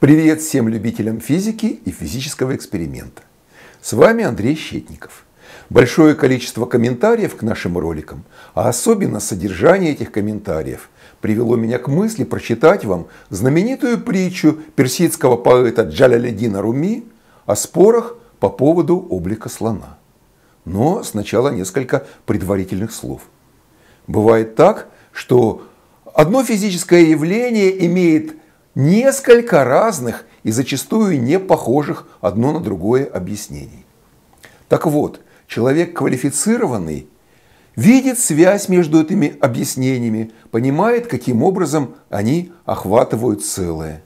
Привет всем любителям физики и физического эксперимента. С вами Андрей Щетников. Большое количество комментариев к нашим роликам, а особенно содержание этих комментариев, привело меня к мысли прочитать вам знаменитую притчу персидского поэта Джаляледина Руми о спорах по поводу облика слона. Но сначала несколько предварительных слов. Бывает так, что одно физическое явление имеет несколько разных и зачастую не похожих одно на другое объяснений. Так вот, человек квалифицированный видит связь между этими объяснениями, понимает, каким образом они охватывают целое.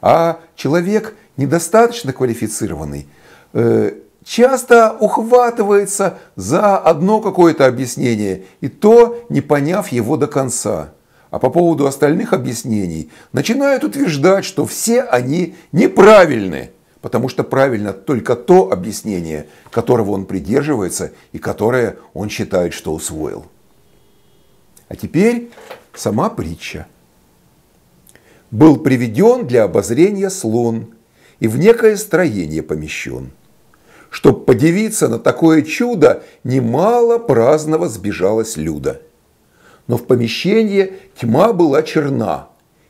А человек недостаточно квалифицированный э, часто ухватывается за одно какое-то объяснение, и то не поняв его до конца – а по поводу остальных объяснений начинают утверждать, что все они неправильны, потому что правильно только то объяснение, которого он придерживается и которое он считает, что усвоил. А теперь сама притча. «Был приведен для обозрения слон и в некое строение помещен. Чтоб подивиться на такое чудо, немало праздного сбежалось люда» но в помещении тьма была черна,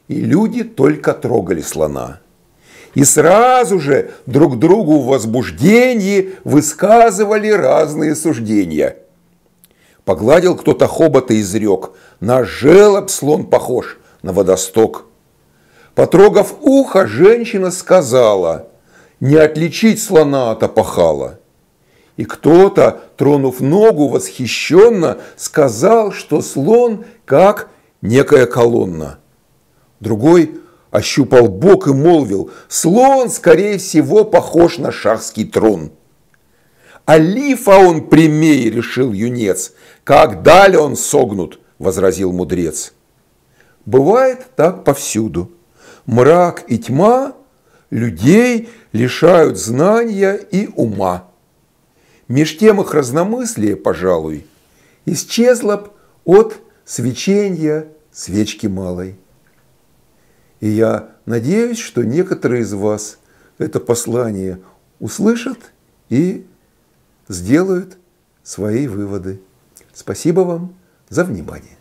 и люди только трогали слона. И сразу же друг другу в возбуждении высказывали разные суждения. Погладил кто-то хобота и изрек, на желоб слон похож, на водосток. Потрогав ухо, женщина сказала, не отличить слона от опахала. И кто-то, тронув ногу, восхищенно сказал, что слон как некая колонна. Другой ощупал бок и молвил, слон, скорее всего, похож на шахский трон. А лифа он прямее, решил юнец, как даль он согнут, возразил мудрец. Бывает так повсюду. Мрак и тьма людей лишают знания и ума. Меж тем их разномыслие, пожалуй, исчезло б от свечения свечки малой. И я надеюсь, что некоторые из вас это послание услышат и сделают свои выводы. Спасибо вам за внимание.